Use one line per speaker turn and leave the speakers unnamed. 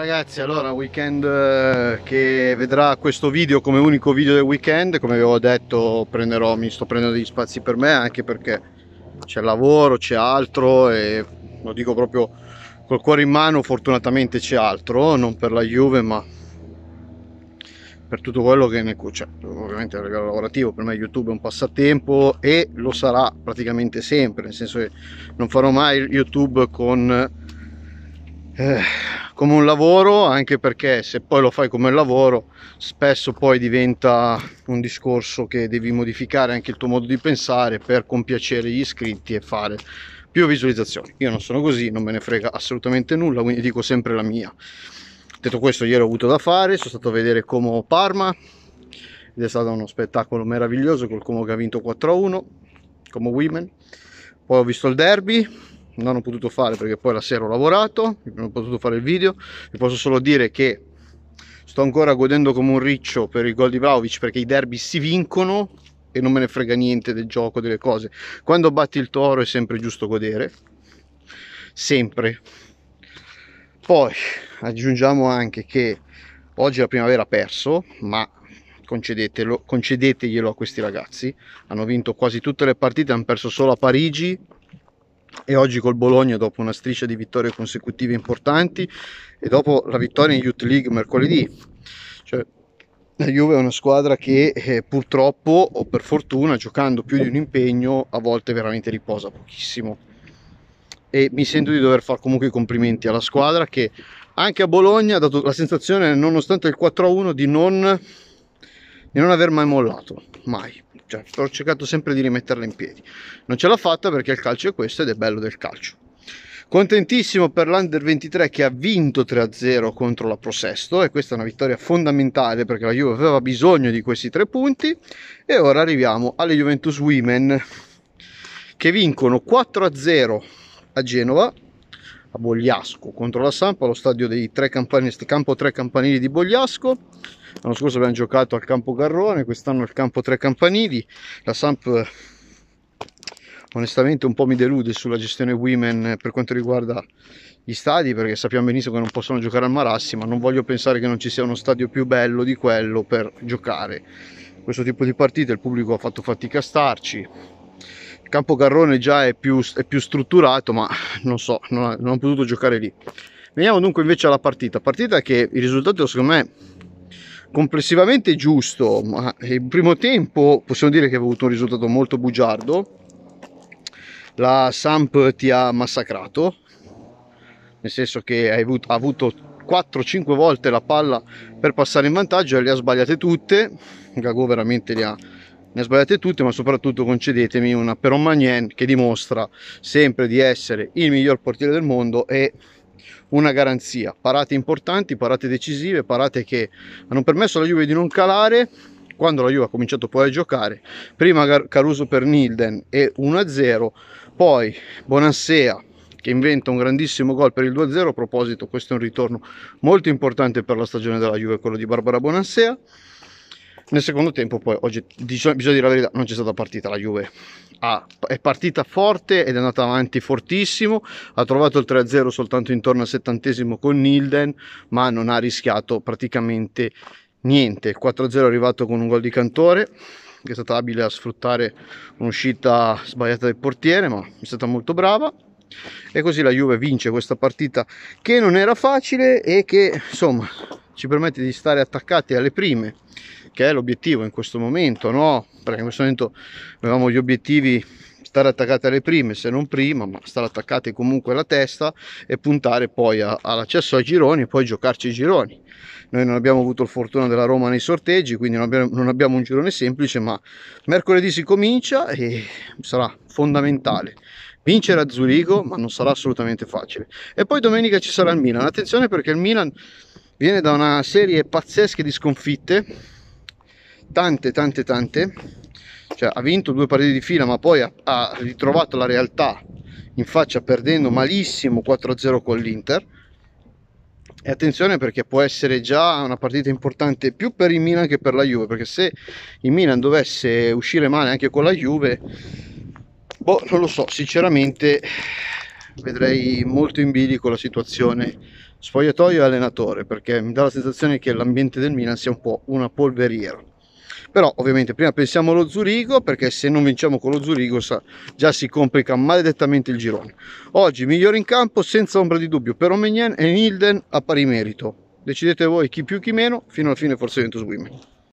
Ragazzi allora weekend eh, che vedrà questo video come unico video del weekend come avevo detto prenderò, mi sto prendendo degli spazi per me anche perché c'è lavoro, c'è altro e lo dico proprio col cuore in mano fortunatamente c'è altro non per la Juve ma per tutto quello che ne c'è cioè, ovviamente a livello lavorativo per me YouTube è un passatempo e lo sarà praticamente sempre nel senso che non farò mai YouTube con eh, come un lavoro anche perché se poi lo fai come lavoro spesso poi diventa un discorso che devi modificare anche il tuo modo di pensare per compiacere gli iscritti e fare più visualizzazioni io non sono così non me ne frega assolutamente nulla quindi dico sempre la mia detto questo ieri ho avuto da fare sono stato a vedere Como Parma ed è stato uno spettacolo meraviglioso col Como che ha vinto 4 a 1 Como Women poi ho visto il derby non ho potuto fare perché poi la sera ho lavorato non ho potuto fare il video vi posso solo dire che sto ancora godendo come un riccio per il gol di Vlaovic perché i derby si vincono e non me ne frega niente del gioco delle cose quando batti il toro è sempre giusto godere sempre poi aggiungiamo anche che oggi la primavera ha perso ma concedeteglielo a questi ragazzi hanno vinto quasi tutte le partite hanno perso solo a Parigi e oggi col Bologna dopo una striscia di vittorie consecutive importanti e dopo la vittoria in Youth League mercoledì. Cioè, la Juve è una squadra che eh, purtroppo o per fortuna giocando più di un impegno a volte veramente riposa pochissimo e mi sento di dover fare comunque i complimenti alla squadra che anche a Bologna ha dato la sensazione nonostante il 4-1 di non di non aver mai mollato, mai. Cioè, ho cercato sempre di rimetterla in piedi. Non ce l'ho fatta perché il calcio è questo ed è bello del calcio. Contentissimo per l'Under 23 che ha vinto 3-0 contro la Pro Sesto e questa è una vittoria fondamentale perché la Juve aveva bisogno di questi tre punti e ora arriviamo alle Juventus Women che vincono 4-0 a Genova a Bogliasco contro la Samp allo stadio dei tre campanili, campo 3 campanili di Bogliasco l'anno scorso abbiamo giocato al campo Garrone quest'anno al campo 3 campanili la Samp onestamente un po' mi delude sulla gestione women per quanto riguarda gli stadi perché sappiamo benissimo che non possono giocare al Marassi ma non voglio pensare che non ci sia uno stadio più bello di quello per giocare questo tipo di partite il pubblico ha fatto fatica a starci Campo Garrone già è più, è più strutturato, ma non so, non, non ho potuto giocare lì. Veniamo dunque invece alla partita, partita che il risultato secondo me complessivamente giusto, ma il primo tempo possiamo dire che ha avuto un risultato molto bugiardo, la Samp ti ha massacrato, nel senso che hai avuto, ha avuto 4-5 volte la palla per passare in vantaggio e le ha sbagliate tutte, Gago veramente le ha ne sbagliate tutte ma soprattutto concedetemi una Peron Magnin che dimostra sempre di essere il miglior portiere del mondo e una garanzia parate importanti, parate decisive, parate che hanno permesso alla Juve di non calare quando la Juve ha cominciato poi a giocare prima Caruso per Nilden e 1-0 poi Bonassea che inventa un grandissimo gol per il 2-0 a proposito questo è un ritorno molto importante per la stagione della Juve quello di Barbara Bonassea nel secondo tempo poi, oggi bisogna, bisogna dire la verità, non c'è stata partita la Juve. Ah, è partita forte ed è andata avanti fortissimo, ha trovato il 3-0 soltanto intorno al settantesimo con Nilden, ma non ha rischiato praticamente niente. 4-0 è arrivato con un gol di Cantore, che è stata abile a sfruttare un'uscita sbagliata del portiere, ma è stata molto brava. E così la Juve vince questa partita che non era facile e che insomma ci permette di stare attaccati alle prime che è l'obiettivo in questo momento, no? Perché in questo momento avevamo gli obiettivi stare attaccate alle prime se non prima ma stare attaccate comunque alla testa e puntare poi all'accesso ai gironi e poi giocarci i gironi noi non abbiamo avuto il fortuna della Roma nei sorteggi quindi non abbiamo, non abbiamo un girone semplice ma mercoledì si comincia e sarà fondamentale vincere a Zurigo ma non sarà assolutamente facile e poi domenica ci sarà il Milan attenzione perché il Milan viene da una serie pazzesca di sconfitte tante tante tante cioè, ha vinto due partite di fila ma poi ha, ha ritrovato la realtà in faccia perdendo malissimo 4-0 con l'Inter e attenzione perché può essere già una partita importante più per il Milan che per la Juve perché se il Milan dovesse uscire male anche con la Juve boh non lo so sinceramente vedrei molto in bilico la situazione spogliatoio e allenatore perché mi dà la sensazione che l'ambiente del Milan sia un po' una polveriera però ovviamente prima pensiamo allo Zurigo perché se non vinciamo con lo Zurigo sa, già si complica maledettamente il girone oggi migliore in campo senza ombra di dubbio per Omenien e Nilden a pari merito decidete voi chi più chi meno fino alla fine forse Ventus Women